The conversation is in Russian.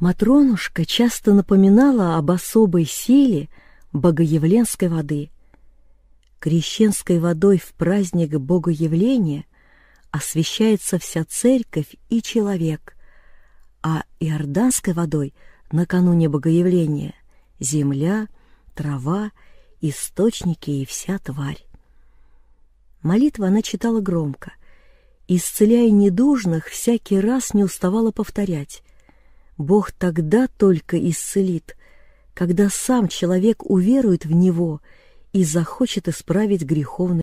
Матронушка часто напоминала об особой силе богоявленской воды. Крещенской водой в праздник богоявления освещается вся церковь и человек, а иорданской водой накануне богоявления земля, трава, источники и вся тварь. Молитва она читала громко, исцеляя недужных, всякий раз не уставала повторять Бог тогда только исцелит, когда сам человек уверует в Него и захочет исправить греховный.